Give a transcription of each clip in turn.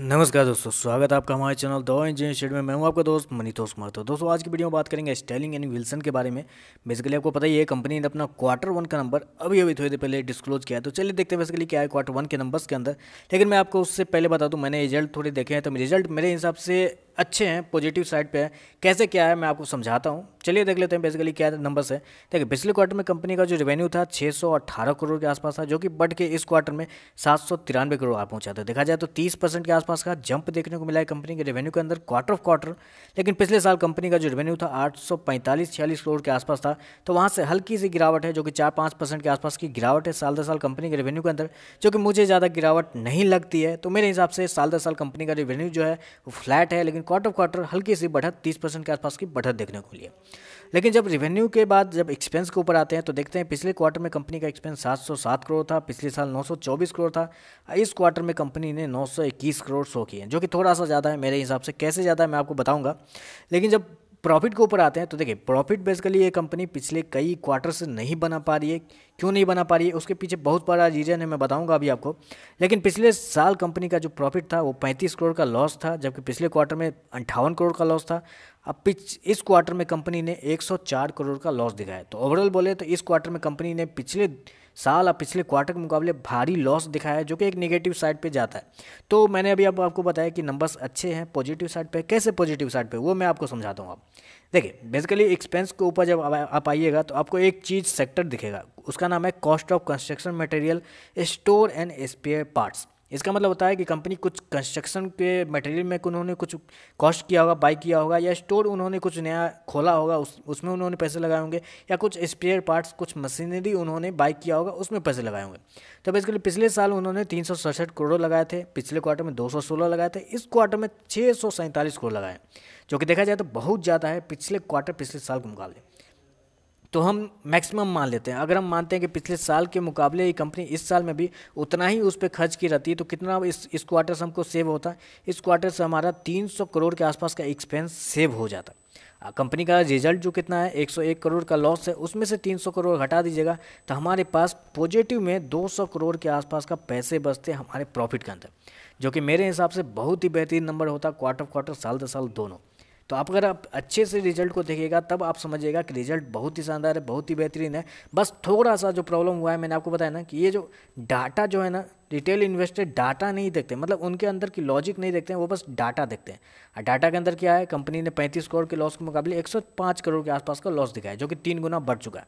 नमस्कार दोस्तों स्वागत है आपका हमारे चैनल दो इंजीनियर शेड में मैं हूं आपका दोस्त मनीतोष तो दोस्तों आज की वीडियो में बात करेंगे स्टेलिंग एंड विल्सन के बारे में बेसिकली आपको पता ही है कंपनी ने अपना क्वार्टर वन का नंबर अभी अभी थोड़ी देर पहले डिस्क्लोज किया है तो चलिए देखते हैं बेसिकली क्या है क्वार्टर वन के नंबर्स के अंदर लेकिन मैं आपको उससे पहले बता दूँ मैंने रिजल्ट थोड़े देखे हैं तो रिजल्ट मेरे हिसाब से अच्छे हैं पॉजिटिव साइड पे है कैसे क्या है मैं आपको समझाता हूँ चलिए देख लेते हैं बेसिकली क्या नंबर्स है देखिए पिछले क्वार्टर में कंपनी का जो रेवेन्यू था 618 करोड़ के आसपास था जो कि बढ़ के इस क्वार्टर में सात करोड़ आ पहुँचा था देखा जाए तो 30 परसेंट के आसपास का जंप देखने को मिला है कंपनी के रेवेन्यू के अंदर क्वार्टर ऑफ क्वार्टर लेकिन पिछले साल कंपनी का जो रेवेन्यू था आठ सौ करोड़ के आसपास था तो वहाँ से हल्की सी गिरावट है जो कि चार पाँच के आसपास की गिरावट है साल दर साल कंपनी के रेवेन्यू के अंदर जो कि मुझे ज़्यादा गिरावट नहीं लगती है तो मेरे हिसाब से साल दर साल कंपनी का रेवेन्यू जो है वो फ्लैट है लेकिन लेकिन क्वार्टर क्वार्टर हल्की सी बढ़त तीस परसेंट के आसपास की बढ़त देखने को मिली है लेकिन जब रेवेन्यू के बाद जब एक्सपेंस के ऊपर आते हैं तो देखते हैं पिछले क्वार्टर में कंपनी का एक्सपेंस 707 करोड़ था पिछले साल 924 करोड़ था इस क्वार्टर में कंपनी ने 921 करोड़ शो किए जो कि थोड़ा सा ज़्यादा है मेरे हिसाब से कैसे ज़्यादा है मैं आपको बताऊँगा लेकिन जब प्रॉफिट के ऊपर आते हैं तो देखिए प्रॉफिट बेसिकली ये कंपनी पिछले कई क्वार्टर से नहीं बना पा रही है क्यों नहीं बना पा रही है उसके पीछे बहुत बड़ा रीजन है मैं बताऊंगा अभी आपको लेकिन पिछले साल कंपनी का जो प्रॉफिट था वो पैंतीस करोड़ का लॉस था जबकि पिछले क्वार्टर में अंठावन करोड़ का लॉस था अब पिछ इस क्वार्टर में कंपनी ने 104 करोड़ का लॉस दिखाया तो ओवरऑल बोले तो इस क्वार्टर में कंपनी ने पिछले साल और पिछले क्वार्टर के मुकाबले भारी लॉस दिखाया है जो कि एक नेगेटिव साइड पे जाता है तो मैंने अभी अब आप आपको बताया कि नंबर्स अच्छे हैं पॉजिटिव साइड पे कैसे पॉजिटिव साइड पे वो मैं आपको समझाता हूँ आप देखिए बेसिकली एक्सपेंस के ऊपर जब आप आइएगा तो आपको एक चीज़ सेक्टर दिखेगा उसका नाम है cost of construction material store and spare parts इसका मतलब होता है कि कंपनी कुछ कंस्ट्रक्शन के मटेरियल में उन्होंने कुछ कॉस्ट किया होगा बाई किया होगा या स्टोर उन्होंने कुछ नया खोला होगा उस उसमें उन्होंने पैसे लगाए होंगे या कुछ स्पेयर पार्ट्स कुछ मशीनरी उन्होंने बाई किया होगा उसमें पैसे लगाए होंगे तो बेसिकली पिछले साल उन्होंने तीन करोड़ लगाए थे पिछले क्वार्टर में दो लगाए थे इस क्वार्टर में छः करोड़ लगाए जो कि देखा जाए तो बहुत ज़्यादा है पिछले क्वार्टर पिछले साल के मुकाबले तो हम मैक्सिमम मान लेते हैं अगर हम मानते हैं कि पिछले साल के मुकाबले ये कंपनी इस साल में भी उतना ही उस पर खर्च की रहती है तो कितना इस इस क्वार्टर से हमको सेव होता है इस क्वार्टर से हमारा 300 करोड़ के आसपास का एक्सपेंस सेव हो जाता है कंपनी का रिजल्ट जो कितना है 101 करोड़ का लॉस है उसमें से 300 करोड़ घटा दीजिएगा तो हमारे पास पॉजिटिव में 200 करोड़ के आसपास का पैसे बचते हमारे प्रॉफिट के अंदर जो कि मेरे हिसाब से बहुत ही बेहतरीन नंबर होता क्वार्टर क्वार्टर साल दर साल दोनों तो आप अगर आप अच्छे से रिजल्ट को देखिएगा तब आप समझिएगा कि रिजल्ट बहुत ही शानदार है बहुत ही बेहतरीन है बस थोड़ा सा जो प्रॉब्लम हुआ है मैंने आपको बताया ना कि ये जो डाटा जो है ना रिटेल इन्वेस्टर डाटा नहीं देखते मतलब उनके अंदर की लॉजिक नहीं देखते हैं वो बस डाटा देखते हैं और डाटा के अंदर क्या है कंपनी ने 35 करोड़ के लॉस के मुकाबले 105 करोड़ के आसपास का लॉस दिखाया जो कि तीन गुना बढ़ चुका है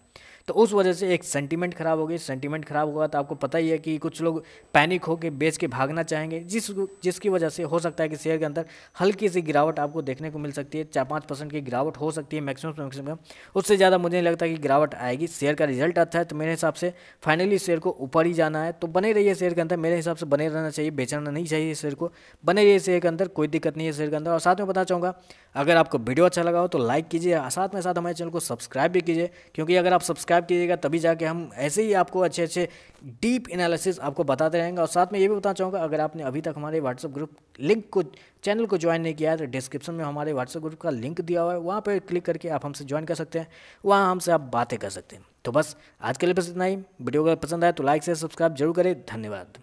तो उस वजह से एक सेंटीमेंट खराब हो गई सेंटीमेंट खराब होगा तो आपको पता ही है कि कुछ लोग पैनिक होकर बेच के भागना चाहेंगे जिस जिसकी वजह से हो सकता है कि शेयर के अंदर हल्की सी गिरावट आपको देखने को मिल सकती है चार पाँच परसेंट की गिरावट हो सकती है मैक्सिमम मैक्सिमम उससे ज़्यादा मुझे नहीं लगता कि गिरावट आएगी शेयर का रिजल्ट अच्छा है तो मेरे हिसाब से फाइनली शेयर को ऊपर ही जाना है तो बने रहिए शेयर के अंदर है मेरे हिसाब से बने रहना चाहिए बेचना नहीं चाहिए इस शेयर को बने रहिए शेयर के अंदर कोई दिक्कत नहीं है शेयर के अंदर और साथ में बताना चाहूँगा अगर आपको वीडियो अच्छा लगा हो तो लाइक कीजिए साथ में साथ हमारे चैनल को सब्सक्राइब भी कीजिए क्योंकि अगर आप सब्सक्राइब कीजिएगा तभी जाके हम ऐसे ही आपको अच्छे अच्छे डीप एनालिसिस आपको बताते रहेंगे और साथ में ये भी बताना चाहूँगा अगर आपने अभी तक हमारे व्हाट्सअप ग्रुप लिंक को चैनल को ज्वाइन नहीं किया है तो डिस्क्रिप्शन में हमारे व्हाट्सअप ग्रुप का लिंक दिया हुआ है वहाँ पर क्लिक करके आप हमसे ज्वाइन कर सकते हैं वहाँ हमसे आप बातें कर सकते हैं तो बस आज के लिए बस इतना ही वीडियो अगर पसंद आए तो लाइक से सब्सक्राइब जरूर करें धन्यवाद